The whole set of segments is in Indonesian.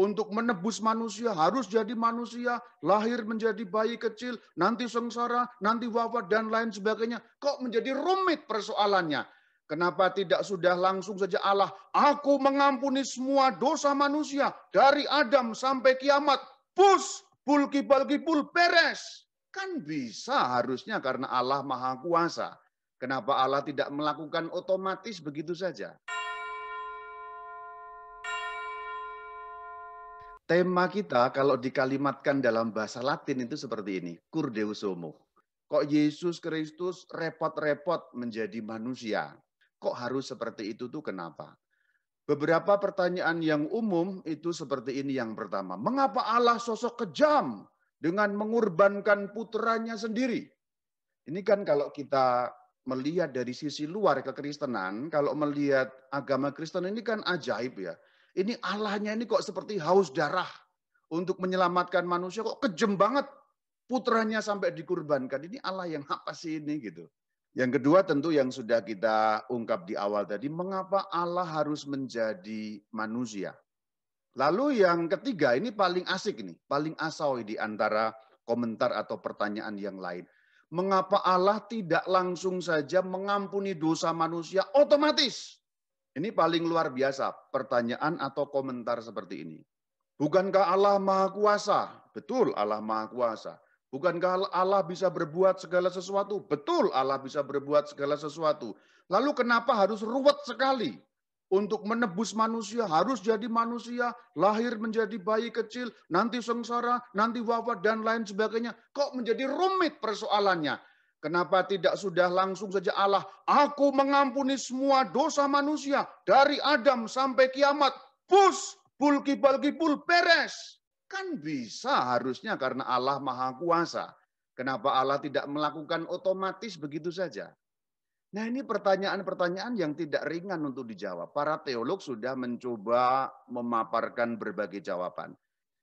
untuk menebus manusia, harus jadi manusia, lahir menjadi bayi kecil, nanti sengsara, nanti wafat, dan lain sebagainya. Kok menjadi rumit persoalannya? Kenapa tidak sudah langsung saja Allah, aku mengampuni semua dosa manusia dari Adam sampai kiamat. Pus, pulki, balki bul, beres. Kan bisa harusnya karena Allah maha kuasa. Kenapa Allah tidak melakukan otomatis begitu saja? Tema kita kalau dikalimatkan dalam bahasa Latin itu seperti ini, cur Deus homo. Kok Yesus Kristus repot-repot menjadi manusia? Kok harus seperti itu tuh kenapa? Beberapa pertanyaan yang umum itu seperti ini yang pertama. Mengapa Allah sosok kejam dengan mengorbankan putranya sendiri? Ini kan kalau kita melihat dari sisi luar kekristenan, kalau melihat agama Kristen ini kan ajaib ya ini Allahnya ini kok seperti haus darah untuk menyelamatkan manusia kok kejem banget putranya sampai dikurbankan. Ini Allah yang apa sih ini gitu. Yang kedua tentu yang sudah kita ungkap di awal tadi, mengapa Allah harus menjadi manusia? Lalu yang ketiga ini paling asik nih, paling asal di antara komentar atau pertanyaan yang lain. Mengapa Allah tidak langsung saja mengampuni dosa manusia otomatis? Ini paling luar biasa pertanyaan atau komentar seperti ini. Bukankah Allah Maha Kuasa? Betul Allah Maha Kuasa. Bukankah Allah bisa berbuat segala sesuatu? Betul Allah bisa berbuat segala sesuatu. Lalu kenapa harus ruwet sekali untuk menebus manusia, harus jadi manusia, lahir menjadi bayi kecil, nanti sengsara, nanti wafat, dan lain sebagainya. Kok menjadi rumit persoalannya? Kenapa tidak sudah langsung saja Allah, aku mengampuni semua dosa manusia dari Adam sampai kiamat. Pus, pulki balki pul, peres Kan bisa harusnya karena Allah maha kuasa. Kenapa Allah tidak melakukan otomatis begitu saja? Nah ini pertanyaan-pertanyaan yang tidak ringan untuk dijawab. Para teolog sudah mencoba memaparkan berbagai jawaban.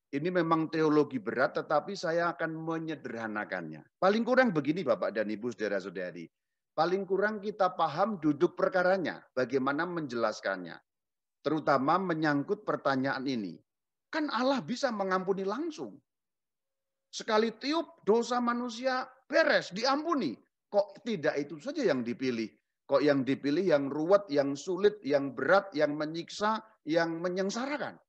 Ini memang teologi berat, tetapi saya akan menyederhanakannya. Paling kurang begini Bapak dan Ibu Saudara-saudari. Paling kurang kita paham duduk perkaranya, bagaimana menjelaskannya. Terutama menyangkut pertanyaan ini. Kan Allah bisa mengampuni langsung. Sekali tiup dosa manusia beres, diampuni. Kok tidak itu saja yang dipilih? Kok yang dipilih yang ruwet, yang sulit, yang berat, yang menyiksa, yang menyengsarakan?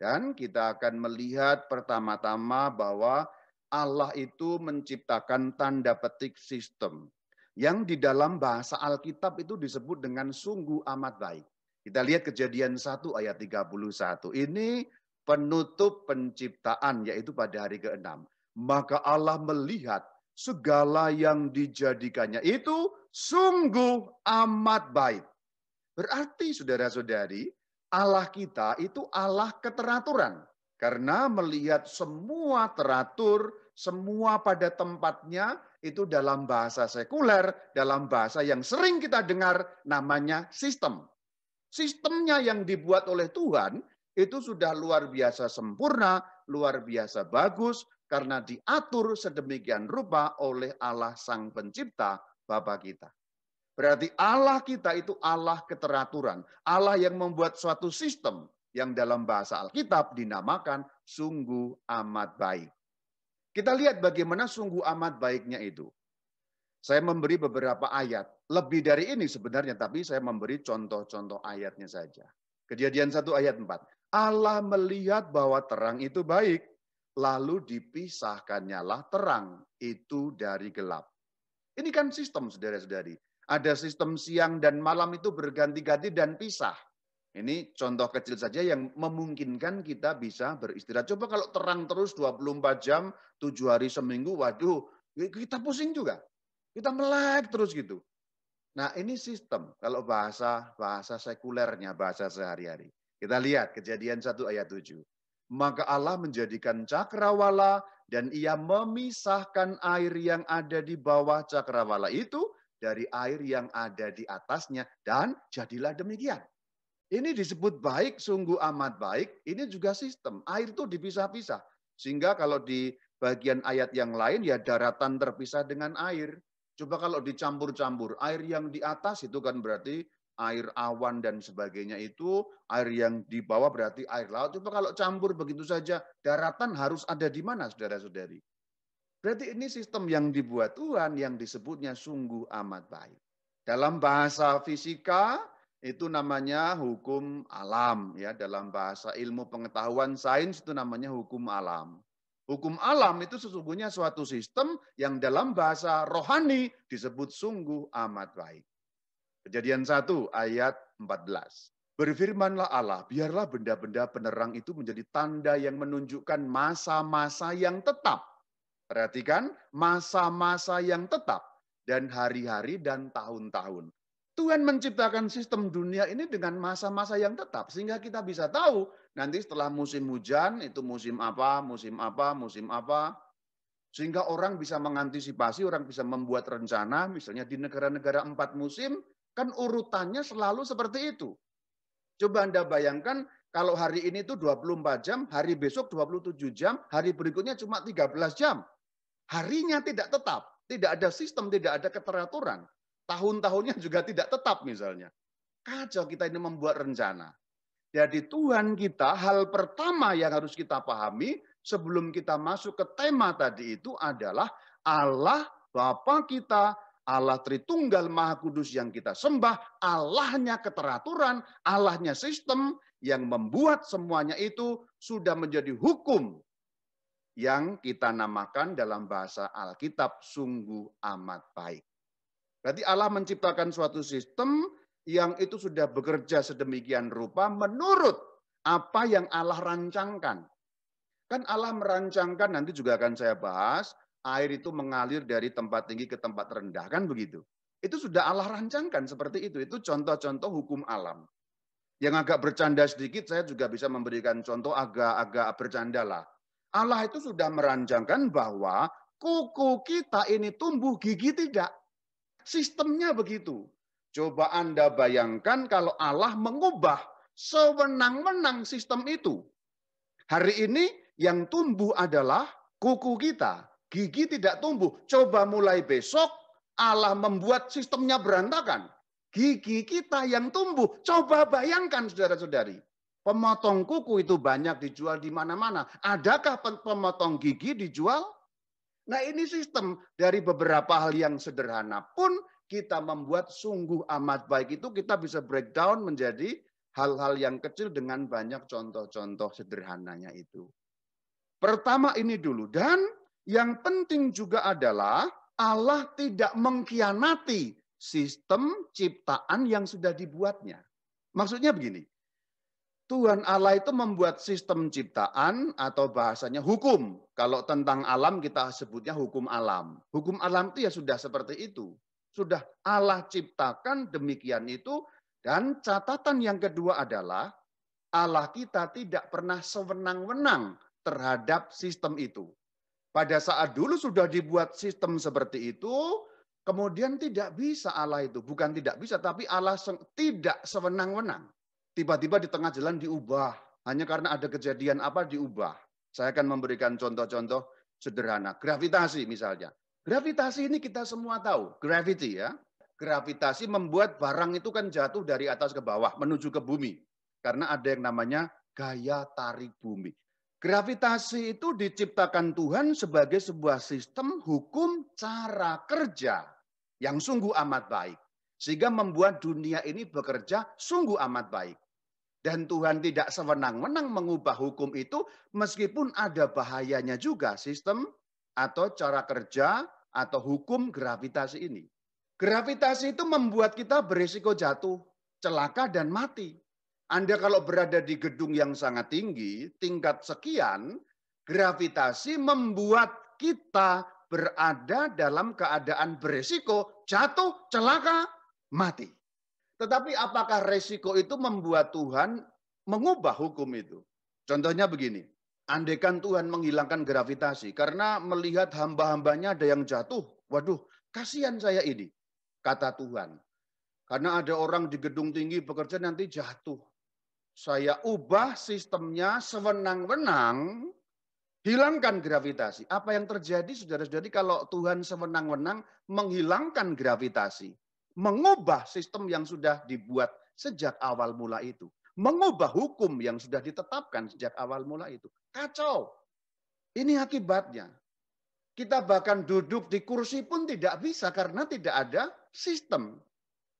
Dan kita akan melihat pertama-tama bahwa Allah itu menciptakan tanda petik sistem yang di dalam bahasa Alkitab itu disebut dengan sungguh amat baik. Kita lihat kejadian 1 ayat 31. Ini penutup penciptaan yaitu pada hari ke-6. Maka Allah melihat segala yang dijadikannya itu sungguh amat baik. Berarti saudara-saudari, Allah kita itu Allah keteraturan. Karena melihat semua teratur, semua pada tempatnya itu dalam bahasa sekuler, dalam bahasa yang sering kita dengar namanya sistem. Sistemnya yang dibuat oleh Tuhan itu sudah luar biasa sempurna, luar biasa bagus, karena diatur sedemikian rupa oleh Allah Sang Pencipta, Bapa kita. Berarti Allah kita itu Allah keteraturan. Allah yang membuat suatu sistem yang dalam bahasa Alkitab dinamakan sungguh amat baik. Kita lihat bagaimana sungguh amat baiknya itu. Saya memberi beberapa ayat. Lebih dari ini sebenarnya, tapi saya memberi contoh-contoh ayatnya saja. Kejadian satu ayat 4. Allah melihat bahwa terang itu baik, lalu dipisahkannya lah terang itu dari gelap. Ini kan sistem, saudara-saudari ada sistem siang dan malam itu berganti-ganti dan pisah. Ini contoh kecil saja yang memungkinkan kita bisa beristirahat. Coba kalau terang terus 24 jam, 7 hari seminggu, waduh, kita pusing juga. Kita melek terus gitu. Nah ini sistem kalau bahasa bahasa sekulernya, bahasa sehari-hari. Kita lihat kejadian 1 ayat 7. Maka Allah menjadikan cakrawala dan ia memisahkan air yang ada di bawah cakrawala itu dari air yang ada di atasnya dan jadilah demikian. Ini disebut baik, sungguh amat baik. Ini juga sistem. Air itu dipisah-pisah. Sehingga kalau di bagian ayat yang lain ya daratan terpisah dengan air. Coba kalau dicampur-campur, air yang di atas itu kan berarti air awan dan sebagainya itu, air yang di bawah berarti air laut. Coba kalau campur begitu saja, daratan harus ada di mana saudara-saudari? Berarti ini sistem yang dibuat Tuhan yang disebutnya sungguh amat baik. Dalam bahasa fisika itu namanya hukum alam ya, dalam bahasa ilmu pengetahuan sains itu namanya hukum alam. Hukum alam itu sesungguhnya suatu sistem yang dalam bahasa rohani disebut sungguh amat baik. Kejadian 1 ayat 14. Berfirmanlah Allah, biarlah benda-benda penerang itu menjadi tanda yang menunjukkan masa-masa yang tetap Perhatikan masa-masa yang tetap dan hari-hari dan tahun-tahun. Tuhan menciptakan sistem dunia ini dengan masa-masa yang tetap sehingga kita bisa tahu nanti setelah musim hujan itu musim apa, musim apa, musim apa. Sehingga orang bisa mengantisipasi, orang bisa membuat rencana misalnya di negara-negara empat musim kan urutannya selalu seperti itu. Coba Anda bayangkan kalau hari ini itu 24 jam, hari besok 27 jam, hari berikutnya cuma 13 jam harinya tidak tetap, tidak ada sistem, tidak ada keteraturan. Tahun-tahunnya juga tidak tetap misalnya. Kacau kita ini membuat rencana. Jadi Tuhan kita hal pertama yang harus kita pahami sebelum kita masuk ke tema tadi itu adalah Allah Bapa kita, Allah Tritunggal Maha Kudus yang kita sembah, Allahnya keteraturan, Allahnya sistem yang membuat semuanya itu sudah menjadi hukum yang kita namakan dalam bahasa Alkitab sungguh amat baik. Berarti Allah menciptakan suatu sistem yang itu sudah bekerja sedemikian rupa menurut apa yang Allah rancangkan. Kan Allah merancangkan, nanti juga akan saya bahas, air itu mengalir dari tempat tinggi ke tempat rendah, kan begitu. Itu sudah Allah rancangkan seperti itu. Itu contoh-contoh hukum alam. Yang agak bercanda sedikit, saya juga bisa memberikan contoh agak-agak bercanda lah. Allah itu sudah merancangkan bahwa kuku kita ini tumbuh gigi tidak. Sistemnya begitu. Coba Anda bayangkan kalau Allah mengubah sewenang-wenang sistem itu. Hari ini yang tumbuh adalah kuku kita. Gigi tidak tumbuh. Coba mulai besok Allah membuat sistemnya berantakan. Gigi kita yang tumbuh. Coba bayangkan saudara-saudari. Pemotong kuku itu banyak dijual di mana-mana. Adakah pemotong gigi dijual? Nah ini sistem dari beberapa hal yang sederhana pun kita membuat sungguh amat baik itu kita bisa breakdown menjadi hal-hal yang kecil dengan banyak contoh-contoh sederhananya itu. Pertama ini dulu dan yang penting juga adalah Allah tidak mengkhianati sistem ciptaan yang sudah dibuatnya. Maksudnya begini, Tuhan Allah itu membuat sistem ciptaan atau bahasanya hukum. Kalau tentang alam kita sebutnya hukum alam. Hukum alam itu ya sudah seperti itu. Sudah Allah ciptakan demikian itu. Dan catatan yang kedua adalah Allah kita tidak pernah sewenang-wenang terhadap sistem itu. Pada saat dulu sudah dibuat sistem seperti itu, kemudian tidak bisa Allah itu. Bukan tidak bisa, tapi Allah tidak sewenang-wenang tiba-tiba di tengah jalan diubah. Hanya karena ada kejadian apa diubah. Saya akan memberikan contoh-contoh sederhana. Gravitasi misalnya. Gravitasi ini kita semua tahu, gravity ya. Gravitasi membuat barang itu kan jatuh dari atas ke bawah menuju ke bumi. Karena ada yang namanya gaya tarik bumi. Gravitasi itu diciptakan Tuhan sebagai sebuah sistem hukum cara kerja yang sungguh amat baik. Sehingga membuat dunia ini bekerja sungguh amat baik. Dan Tuhan tidak sewenang-wenang mengubah hukum itu meskipun ada bahayanya juga sistem atau cara kerja atau hukum gravitasi ini. Gravitasi itu membuat kita berisiko jatuh, celaka dan mati. Anda kalau berada di gedung yang sangat tinggi, tingkat sekian, gravitasi membuat kita berada dalam keadaan berisiko jatuh, celaka, mati. Tetapi apakah resiko itu membuat Tuhan mengubah hukum itu? Contohnya begini, andekan Tuhan menghilangkan gravitasi karena melihat hamba-hambanya ada yang jatuh. Waduh, kasihan saya ini, kata Tuhan. Karena ada orang di gedung tinggi bekerja nanti jatuh. Saya ubah sistemnya sewenang-wenang, hilangkan gravitasi. Apa yang terjadi saudara-saudari kalau Tuhan sewenang-wenang menghilangkan gravitasi? mengubah sistem yang sudah dibuat sejak awal mula itu. Mengubah hukum yang sudah ditetapkan sejak awal mula itu. Kacau. Ini akibatnya. Kita bahkan duduk di kursi pun tidak bisa karena tidak ada sistem.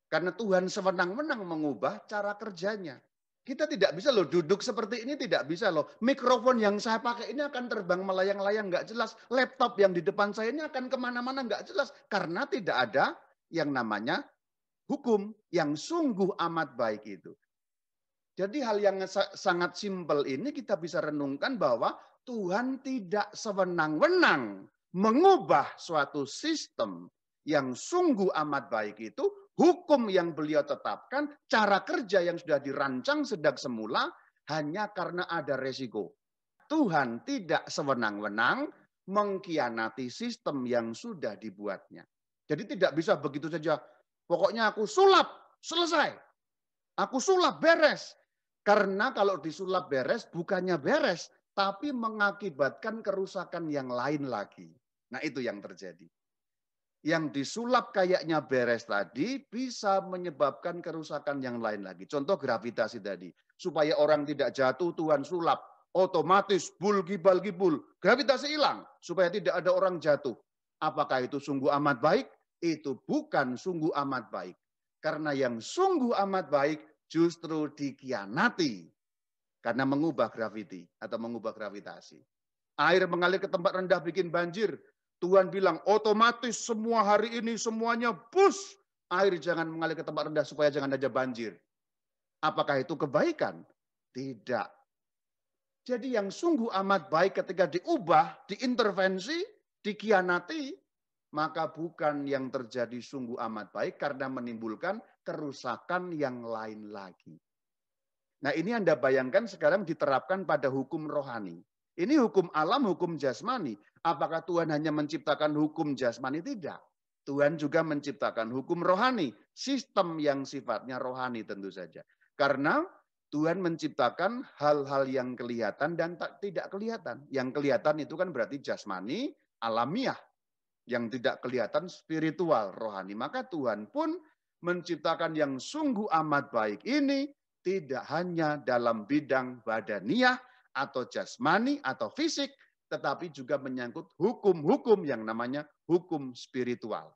Karena Tuhan sewenang-wenang mengubah cara kerjanya. Kita tidak bisa loh duduk seperti ini tidak bisa loh. Mikrofon yang saya pakai ini akan terbang melayang-layang nggak jelas. Laptop yang di depan saya ini akan kemana-mana nggak jelas karena tidak ada yang namanya hukum yang sungguh amat baik itu. Jadi hal yang sangat simpel ini kita bisa renungkan bahwa Tuhan tidak sewenang-wenang mengubah suatu sistem yang sungguh amat baik itu, hukum yang beliau tetapkan, cara kerja yang sudah dirancang sedang semula hanya karena ada resiko. Tuhan tidak sewenang-wenang mengkhianati sistem yang sudah dibuatnya. Jadi tidak bisa begitu saja. Pokoknya aku sulap, selesai. Aku sulap, beres. Karena kalau disulap beres, bukannya beres, tapi mengakibatkan kerusakan yang lain lagi. Nah itu yang terjadi. Yang disulap kayaknya beres tadi bisa menyebabkan kerusakan yang lain lagi. Contoh gravitasi tadi. Supaya orang tidak jatuh, Tuhan sulap. Otomatis, bul, gibal, gibul. Gravitasi hilang. Supaya tidak ada orang jatuh. Apakah itu sungguh amat baik? itu bukan sungguh amat baik. Karena yang sungguh amat baik justru dikianati karena mengubah graviti atau mengubah gravitasi. Air mengalir ke tempat rendah bikin banjir. Tuhan bilang otomatis semua hari ini semuanya bus. Air jangan mengalir ke tempat rendah supaya jangan ada banjir. Apakah itu kebaikan? Tidak. Jadi yang sungguh amat baik ketika diubah, diintervensi, dikianati, maka bukan yang terjadi sungguh amat baik karena menimbulkan kerusakan yang lain lagi. Nah ini Anda bayangkan sekarang diterapkan pada hukum rohani. Ini hukum alam, hukum jasmani. Apakah Tuhan hanya menciptakan hukum jasmani? Tidak. Tuhan juga menciptakan hukum rohani. Sistem yang sifatnya rohani tentu saja. Karena Tuhan menciptakan hal-hal yang kelihatan dan tak, tidak kelihatan. Yang kelihatan itu kan berarti jasmani, alamiah yang tidak kelihatan spiritual rohani. Maka Tuhan pun menciptakan yang sungguh amat baik ini tidak hanya dalam bidang badaniah atau jasmani atau fisik, tetapi juga menyangkut hukum-hukum yang namanya hukum spiritual.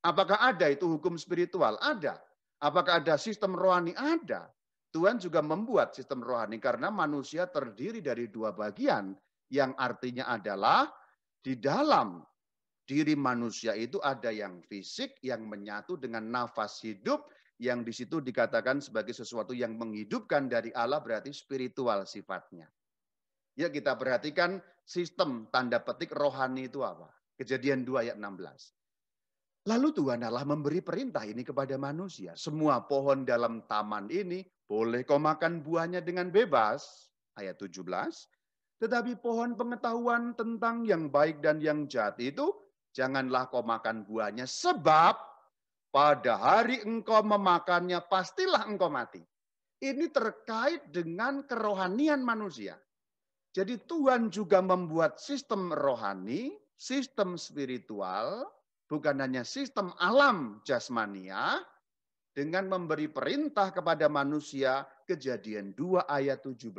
Apakah ada itu hukum spiritual? Ada. Apakah ada sistem rohani? Ada. Tuhan juga membuat sistem rohani karena manusia terdiri dari dua bagian yang artinya adalah di dalam diri manusia itu ada yang fisik yang menyatu dengan nafas hidup yang di situ dikatakan sebagai sesuatu yang menghidupkan dari Allah berarti spiritual sifatnya. Ya kita perhatikan sistem tanda petik rohani itu apa? Kejadian 2 ayat 16. Lalu Tuhan Allah memberi perintah ini kepada manusia. Semua pohon dalam taman ini boleh kau makan buahnya dengan bebas. Ayat 17. Tetapi pohon pengetahuan tentang yang baik dan yang jahat itu janganlah kau makan buahnya, sebab pada hari engkau memakannya pastilah engkau mati. Ini terkait dengan kerohanian manusia. Jadi Tuhan juga membuat sistem rohani, sistem spiritual, bukan hanya sistem alam jasmania, dengan memberi perintah kepada manusia kejadian 2 ayat 17.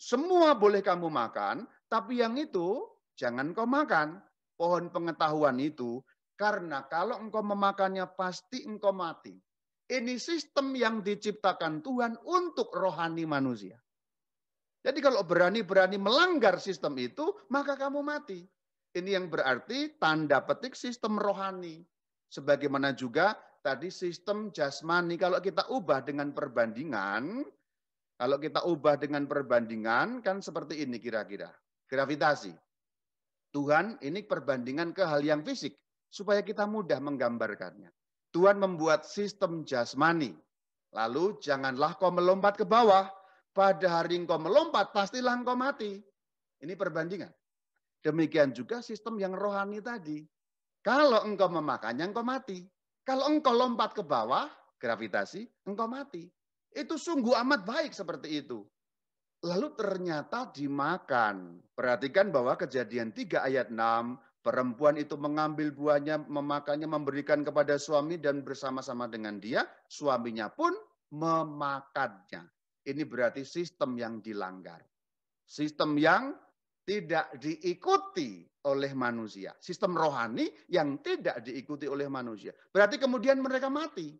Semua boleh kamu makan, tapi yang itu jangan kau makan pohon pengetahuan itu karena kalau engkau memakannya pasti engkau mati. Ini sistem yang diciptakan Tuhan untuk rohani manusia. Jadi kalau berani-berani melanggar sistem itu, maka kamu mati. Ini yang berarti tanda petik sistem rohani. Sebagaimana juga tadi sistem jasmani. Kalau kita ubah dengan perbandingan, kalau kita ubah dengan perbandingan, kan seperti ini kira-kira. Gravitasi. Tuhan ini perbandingan ke hal yang fisik supaya kita mudah menggambarkannya. Tuhan membuat sistem jasmani. Lalu janganlah kau melompat ke bawah, pada hari engkau melompat pastilah engkau mati. Ini perbandingan. Demikian juga sistem yang rohani tadi. Kalau engkau memakannya engkau mati. Kalau engkau lompat ke bawah, gravitasi, engkau mati. Itu sungguh amat baik seperti itu lalu ternyata dimakan. Perhatikan bahwa kejadian 3 ayat 6, perempuan itu mengambil buahnya, memakannya, memberikan kepada suami dan bersama-sama dengan dia, suaminya pun memakannya. Ini berarti sistem yang dilanggar. Sistem yang tidak diikuti oleh manusia. Sistem rohani yang tidak diikuti oleh manusia. Berarti kemudian mereka mati.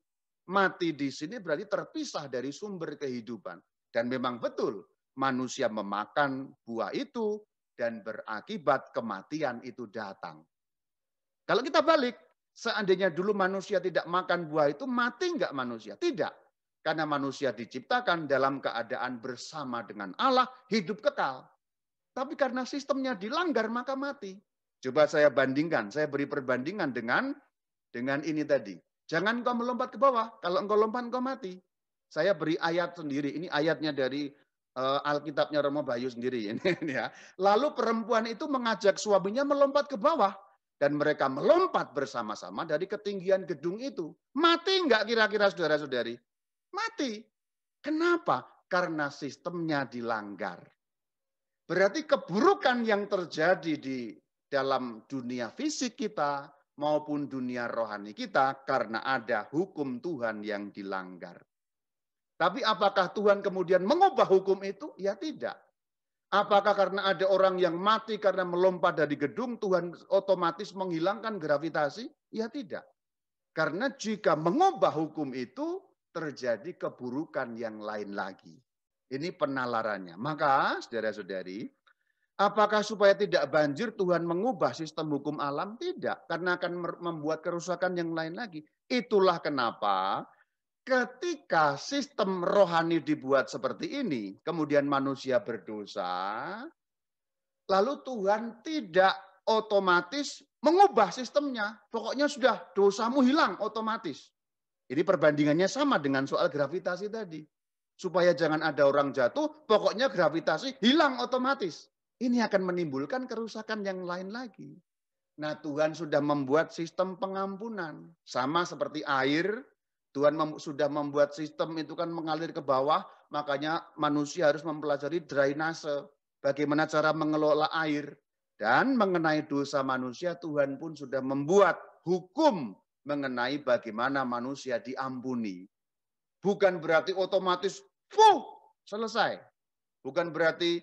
Mati di sini berarti terpisah dari sumber kehidupan. Dan memang betul manusia memakan buah itu dan berakibat kematian itu datang. Kalau kita balik, seandainya dulu manusia tidak makan buah itu, mati enggak manusia? Tidak. Karena manusia diciptakan dalam keadaan bersama dengan Allah, hidup kekal. Tapi karena sistemnya dilanggar, maka mati. Coba saya bandingkan, saya beri perbandingan dengan dengan ini tadi. Jangan engkau melompat ke bawah, kalau engkau lompat engkau mati. Saya beri ayat sendiri, ini ayatnya dari Eh, Alkitabnya Romo Bayu sendiri ini ya. Lalu perempuan itu mengajak suaminya melompat ke bawah dan mereka melompat bersama-sama dari ketinggian gedung itu. Mati enggak kira-kira saudara-saudari? Mati. Kenapa? Karena sistemnya dilanggar. Berarti keburukan yang terjadi di dalam dunia fisik kita maupun dunia rohani kita karena ada hukum Tuhan yang dilanggar. Tapi apakah Tuhan kemudian mengubah hukum itu? Ya tidak. Apakah karena ada orang yang mati karena melompat dari gedung, Tuhan otomatis menghilangkan gravitasi? Ya tidak. Karena jika mengubah hukum itu, terjadi keburukan yang lain lagi. Ini penalarannya. Maka, saudara-saudari, apakah supaya tidak banjir Tuhan mengubah sistem hukum alam? Tidak. Karena akan membuat kerusakan yang lain lagi. Itulah kenapa ketika sistem rohani dibuat seperti ini, kemudian manusia berdosa, lalu Tuhan tidak otomatis mengubah sistemnya. Pokoknya sudah dosamu hilang otomatis. Ini perbandingannya sama dengan soal gravitasi tadi. Supaya jangan ada orang jatuh, pokoknya gravitasi hilang otomatis. Ini akan menimbulkan kerusakan yang lain lagi. Nah Tuhan sudah membuat sistem pengampunan. Sama seperti air Tuhan mem sudah membuat sistem itu kan mengalir ke bawah, makanya manusia harus mempelajari drainase, bagaimana cara mengelola air. Dan mengenai dosa manusia, Tuhan pun sudah membuat hukum mengenai bagaimana manusia diampuni. Bukan berarti otomatis, fuh, selesai. Bukan berarti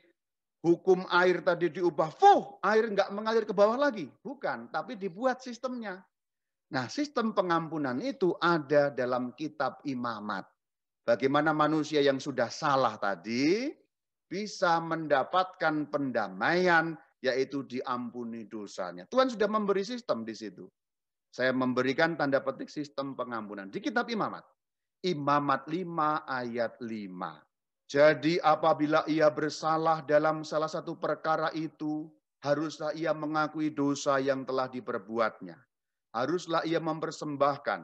hukum air tadi diubah, fuh, air nggak mengalir ke bawah lagi. Bukan, tapi dibuat sistemnya. Nah, sistem pengampunan itu ada dalam kitab imamat. Bagaimana manusia yang sudah salah tadi bisa mendapatkan pendamaian, yaitu diampuni dosanya. Tuhan sudah memberi sistem di situ. Saya memberikan tanda petik sistem pengampunan di kitab imamat. Imamat 5 ayat 5. Jadi apabila ia bersalah dalam salah satu perkara itu, haruslah ia mengakui dosa yang telah diperbuatnya haruslah ia mempersembahkan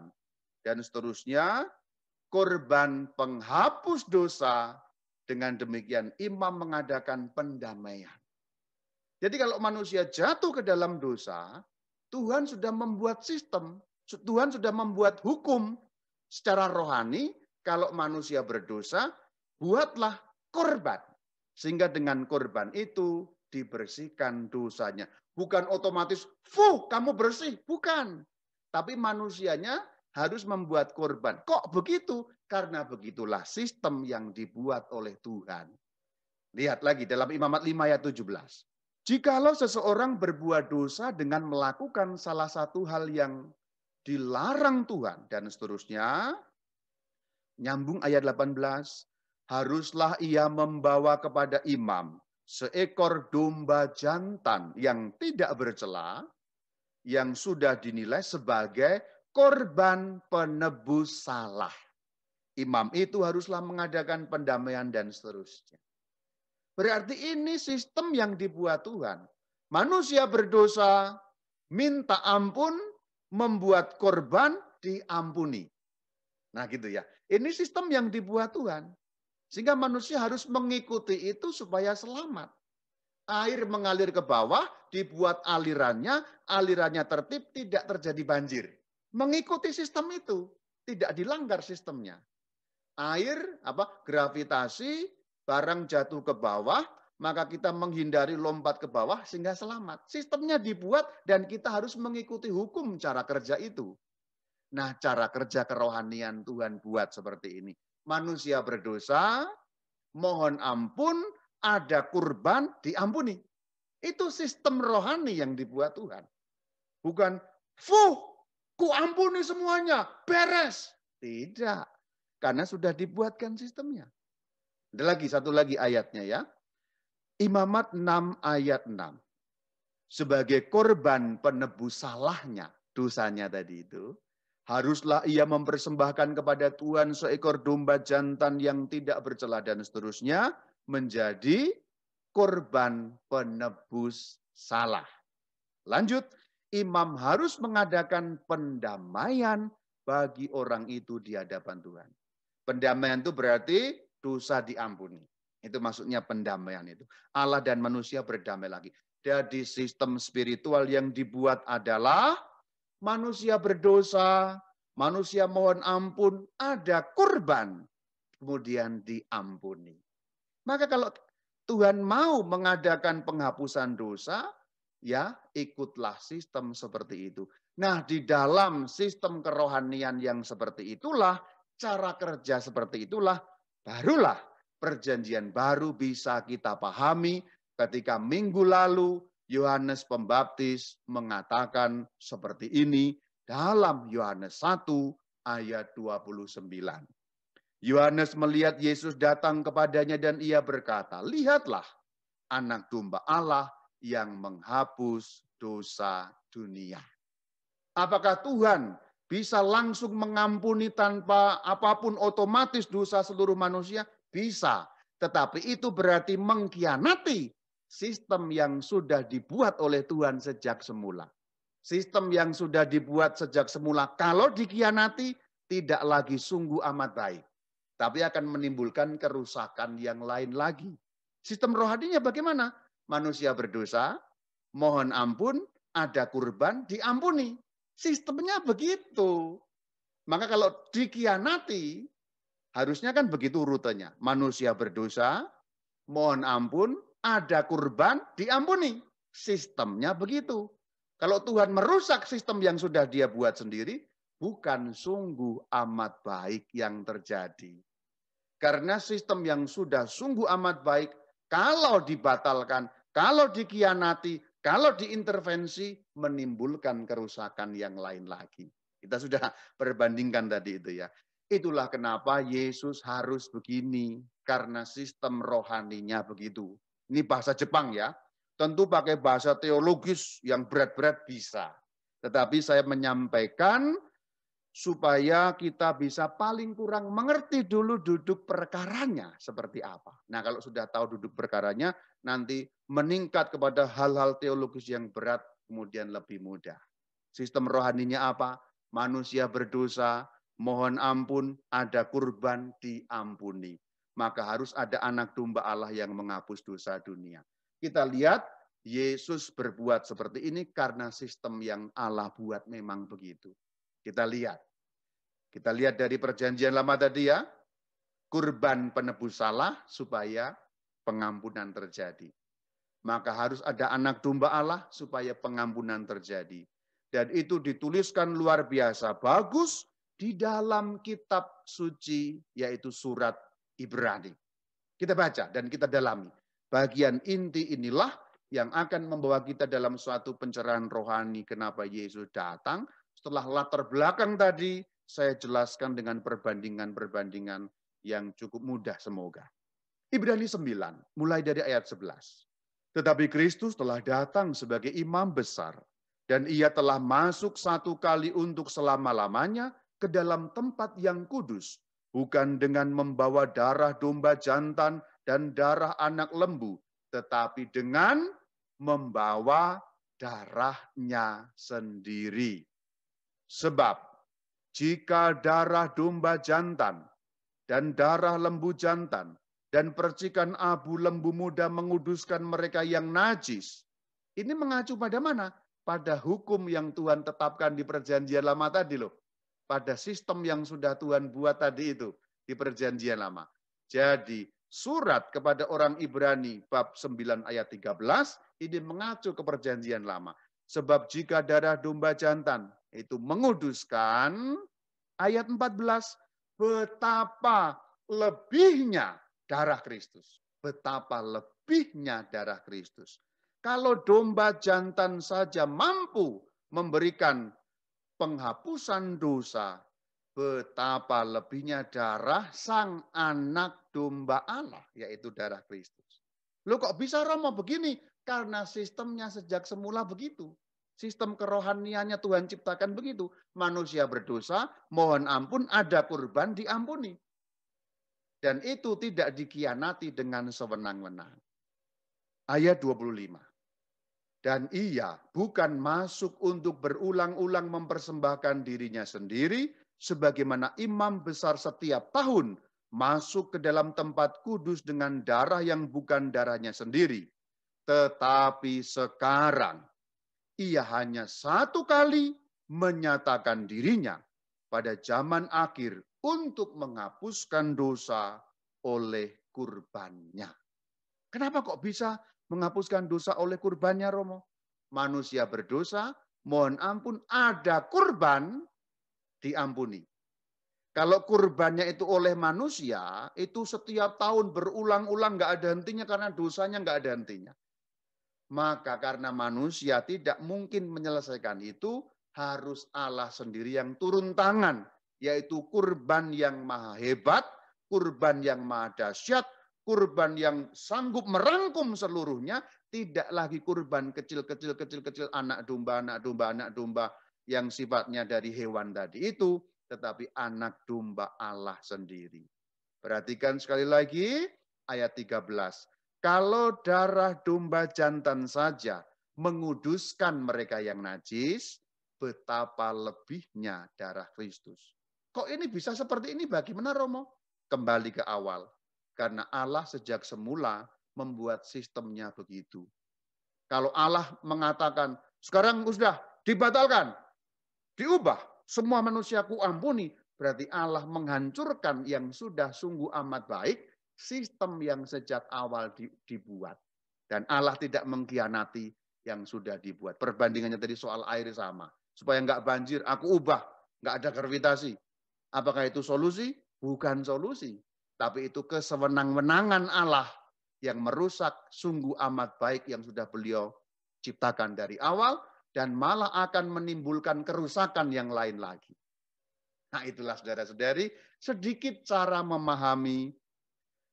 dan seterusnya korban penghapus dosa. Dengan demikian imam mengadakan pendamaian. Jadi kalau manusia jatuh ke dalam dosa, Tuhan sudah membuat sistem, Tuhan sudah membuat hukum secara rohani kalau manusia berdosa, buatlah korban. Sehingga dengan korban itu dibersihkan dosanya. Bukan otomatis, fuh kamu bersih. Bukan. Tapi manusianya harus membuat korban. Kok begitu? Karena begitulah sistem yang dibuat oleh Tuhan. Lihat lagi dalam Imamat 5 ayat 17. Jikalau seseorang berbuat dosa dengan melakukan salah satu hal yang dilarang Tuhan dan seterusnya, nyambung ayat 18, haruslah ia membawa kepada imam seekor domba jantan yang tidak bercela yang sudah dinilai sebagai korban penebus salah. Imam itu haruslah mengadakan pendamaian dan seterusnya. Berarti ini sistem yang dibuat Tuhan. Manusia berdosa, minta ampun, membuat korban diampuni. Nah gitu ya. Ini sistem yang dibuat Tuhan. Sehingga manusia harus mengikuti itu supaya selamat. Air mengalir ke bawah, dibuat alirannya, alirannya tertib, tidak terjadi banjir. Mengikuti sistem itu, tidak dilanggar sistemnya. Air, apa gravitasi, barang jatuh ke bawah, maka kita menghindari lompat ke bawah sehingga selamat. Sistemnya dibuat dan kita harus mengikuti hukum cara kerja itu. Nah, cara kerja kerohanian Tuhan buat seperti ini manusia berdosa, mohon ampun, ada kurban, diampuni. Itu sistem rohani yang dibuat Tuhan. Bukan, fuh, kuampuni semuanya, beres. Tidak. Karena sudah dibuatkan sistemnya. Ada lagi, satu lagi ayatnya ya. Imamat 6 ayat 6. Sebagai korban penebus salahnya, dosanya tadi itu. Haruslah ia mempersembahkan kepada Tuhan seekor domba jantan yang tidak bercela dan seterusnya menjadi korban penebus salah. Lanjut, imam harus mengadakan pendamaian bagi orang itu di hadapan Tuhan. Pendamaian itu berarti dosa diampuni. Itu maksudnya pendamaian itu. Allah dan manusia berdamai lagi. Jadi sistem spiritual yang dibuat adalah manusia berdosa, manusia mohon ampun, ada kurban, kemudian diampuni. Maka kalau Tuhan mau mengadakan penghapusan dosa, ya ikutlah sistem seperti itu. Nah, di dalam sistem kerohanian yang seperti itulah, cara kerja seperti itulah, barulah perjanjian baru bisa kita pahami ketika minggu lalu Yohanes Pembaptis mengatakan seperti ini dalam Yohanes 1 ayat 29. Yohanes melihat Yesus datang kepadanya dan ia berkata, "Lihatlah anak domba Allah yang menghapus dosa dunia." Apakah Tuhan bisa langsung mengampuni tanpa apapun otomatis dosa seluruh manusia? Bisa, tetapi itu berarti mengkhianati sistem yang sudah dibuat oleh Tuhan sejak semula. Sistem yang sudah dibuat sejak semula, kalau dikianati, tidak lagi sungguh amat baik. Tapi akan menimbulkan kerusakan yang lain lagi. Sistem rohaninya bagaimana? Manusia berdosa, mohon ampun, ada kurban, diampuni. Sistemnya begitu. Maka kalau dikianati, harusnya kan begitu rutenya. Manusia berdosa, mohon ampun, ada kurban diampuni. Sistemnya begitu. Kalau Tuhan merusak sistem yang sudah dia buat sendiri, bukan sungguh amat baik yang terjadi. Karena sistem yang sudah sungguh amat baik, kalau dibatalkan, kalau dikianati, kalau diintervensi, menimbulkan kerusakan yang lain lagi. Kita sudah perbandingkan tadi itu ya. Itulah kenapa Yesus harus begini, karena sistem rohaninya begitu. Ini bahasa Jepang ya. Tentu pakai bahasa teologis yang berat-berat bisa. Tetapi saya menyampaikan supaya kita bisa paling kurang mengerti dulu duduk perkaranya seperti apa. Nah, kalau sudah tahu duduk perkaranya, nanti meningkat kepada hal-hal teologis yang berat kemudian lebih mudah. Sistem rohaninya apa? Manusia berdosa, mohon ampun, ada kurban diampuni maka harus ada anak domba Allah yang menghapus dosa dunia. Kita lihat Yesus berbuat seperti ini karena sistem yang Allah buat memang begitu. Kita lihat. Kita lihat dari perjanjian lama tadi ya. Kurban penebus salah supaya pengampunan terjadi. Maka harus ada anak domba Allah supaya pengampunan terjadi. Dan itu dituliskan luar biasa bagus di dalam kitab suci yaitu surat Ibrani. Kita baca dan kita dalami. Bagian inti inilah yang akan membawa kita dalam suatu pencerahan rohani kenapa Yesus datang. Setelah latar belakang tadi, saya jelaskan dengan perbandingan-perbandingan yang cukup mudah semoga. Ibrani 9, mulai dari ayat 11. Tetapi Kristus telah datang sebagai imam besar, dan ia telah masuk satu kali untuk selama-lamanya ke dalam tempat yang kudus bukan dengan membawa darah domba jantan dan darah anak lembu, tetapi dengan membawa darahnya sendiri. Sebab jika darah domba jantan dan darah lembu jantan dan percikan abu lembu muda menguduskan mereka yang najis. Ini mengacu pada mana? Pada hukum yang Tuhan tetapkan di perjanjian lama tadi loh pada sistem yang sudah Tuhan buat tadi itu di perjanjian lama. Jadi surat kepada orang Ibrani bab 9 ayat 13 ini mengacu ke perjanjian lama. Sebab jika darah domba jantan itu menguduskan ayat 14 betapa lebihnya darah Kristus. Betapa lebihnya darah Kristus. Kalau domba jantan saja mampu memberikan penghapusan dosa, betapa lebihnya darah sang anak domba Allah, yaitu darah Kristus. Lo kok bisa Romo begini? Karena sistemnya sejak semula begitu. Sistem kerohaniannya Tuhan ciptakan begitu. Manusia berdosa, mohon ampun, ada kurban, diampuni. Dan itu tidak dikianati dengan sewenang-wenang. Ayat 25 dan ia bukan masuk untuk berulang-ulang mempersembahkan dirinya sendiri, sebagaimana imam besar setiap tahun masuk ke dalam tempat kudus dengan darah yang bukan darahnya sendiri. Tetapi sekarang ia hanya satu kali menyatakan dirinya pada zaman akhir untuk menghapuskan dosa oleh kurbannya. Kenapa kok bisa menghapuskan dosa oleh kurbannya Romo. Manusia berdosa, mohon ampun, ada kurban diampuni. Kalau kurbannya itu oleh manusia, itu setiap tahun berulang-ulang nggak ada hentinya karena dosanya nggak ada hentinya. Maka karena manusia tidak mungkin menyelesaikan itu, harus Allah sendiri yang turun tangan, yaitu kurban yang maha hebat, kurban yang maha dahsyat, kurban yang sanggup merangkum seluruhnya, tidak lagi kurban kecil-kecil kecil-kecil anak domba, anak domba, anak domba yang sifatnya dari hewan tadi itu, tetapi anak domba Allah sendiri. Perhatikan sekali lagi ayat 13. Kalau darah domba jantan saja menguduskan mereka yang najis, betapa lebihnya darah Kristus. Kok ini bisa seperti ini? Bagaimana Romo? Kembali ke awal. Karena Allah sejak semula membuat sistemnya begitu. Kalau Allah mengatakan, sekarang sudah dibatalkan, diubah, semua manusia kuampuni, ampuni, berarti Allah menghancurkan yang sudah sungguh amat baik, sistem yang sejak awal dibuat. Dan Allah tidak mengkhianati yang sudah dibuat. Perbandingannya tadi soal air sama. Supaya nggak banjir, aku ubah. Nggak ada gravitasi. Apakah itu solusi? Bukan solusi tapi itu kesewenang-wenangan Allah yang merusak sungguh amat baik yang sudah beliau ciptakan dari awal dan malah akan menimbulkan kerusakan yang lain lagi. Nah itulah saudara-saudari sedikit cara memahami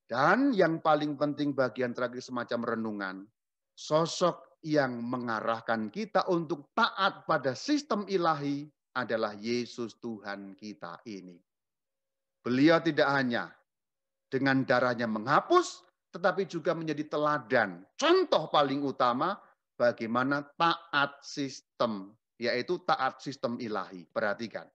dan yang paling penting bagian terakhir semacam renungan. Sosok yang mengarahkan kita untuk taat pada sistem ilahi adalah Yesus Tuhan kita ini. Beliau tidak hanya dengan darahnya menghapus, tetapi juga menjadi teladan, contoh paling utama bagaimana taat sistem, yaitu taat sistem ilahi. Perhatikan.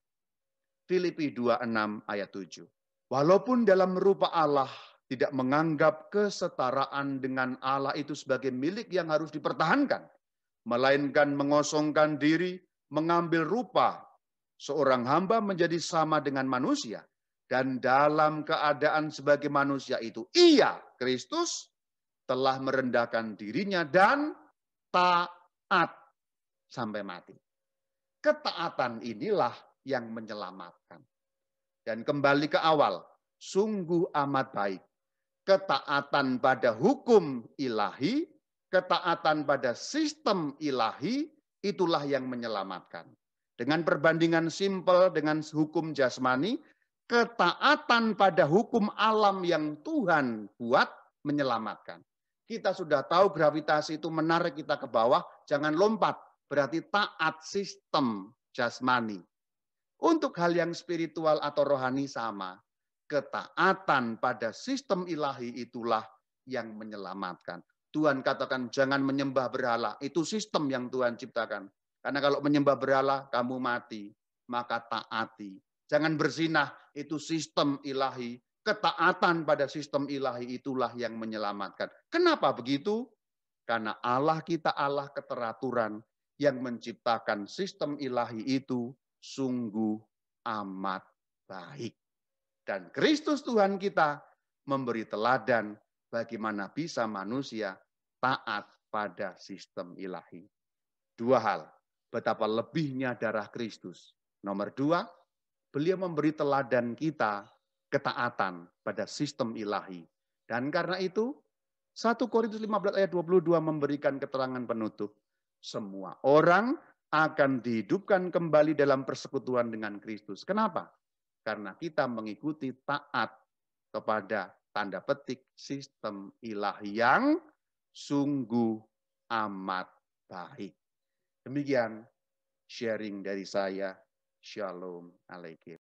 Filipi 26 ayat 7. Walaupun dalam rupa Allah tidak menganggap kesetaraan dengan Allah itu sebagai milik yang harus dipertahankan, melainkan mengosongkan diri, mengambil rupa seorang hamba menjadi sama dengan manusia dan dalam keadaan sebagai manusia itu ia Kristus telah merendahkan dirinya dan taat sampai mati. Ketaatan inilah yang menyelamatkan. Dan kembali ke awal, sungguh amat baik. Ketaatan pada hukum ilahi, ketaatan pada sistem ilahi, itulah yang menyelamatkan. Dengan perbandingan simpel dengan hukum jasmani, ketaatan pada hukum alam yang Tuhan buat menyelamatkan. Kita sudah tahu gravitasi itu menarik kita ke bawah, jangan lompat. Berarti taat sistem jasmani. Untuk hal yang spiritual atau rohani sama. Ketaatan pada sistem ilahi itulah yang menyelamatkan. Tuhan katakan jangan menyembah berhala. Itu sistem yang Tuhan ciptakan. Karena kalau menyembah berhala, kamu mati. Maka taati Jangan berzinah, itu sistem ilahi. Ketaatan pada sistem ilahi itulah yang menyelamatkan. Kenapa begitu? Karena Allah kita Allah keteraturan yang menciptakan sistem ilahi itu sungguh amat baik. Dan Kristus Tuhan kita memberi teladan bagaimana bisa manusia taat pada sistem ilahi. Dua hal, betapa lebihnya darah Kristus. Nomor dua, beliau memberi teladan kita ketaatan pada sistem ilahi. Dan karena itu, 1 Korintus 15 ayat 22 memberikan keterangan penutup. Semua orang akan dihidupkan kembali dalam persekutuan dengan Kristus. Kenapa? Karena kita mengikuti taat kepada tanda petik sistem ilahi yang sungguh amat baik. Demikian sharing dari saya. Shalom Aleichem.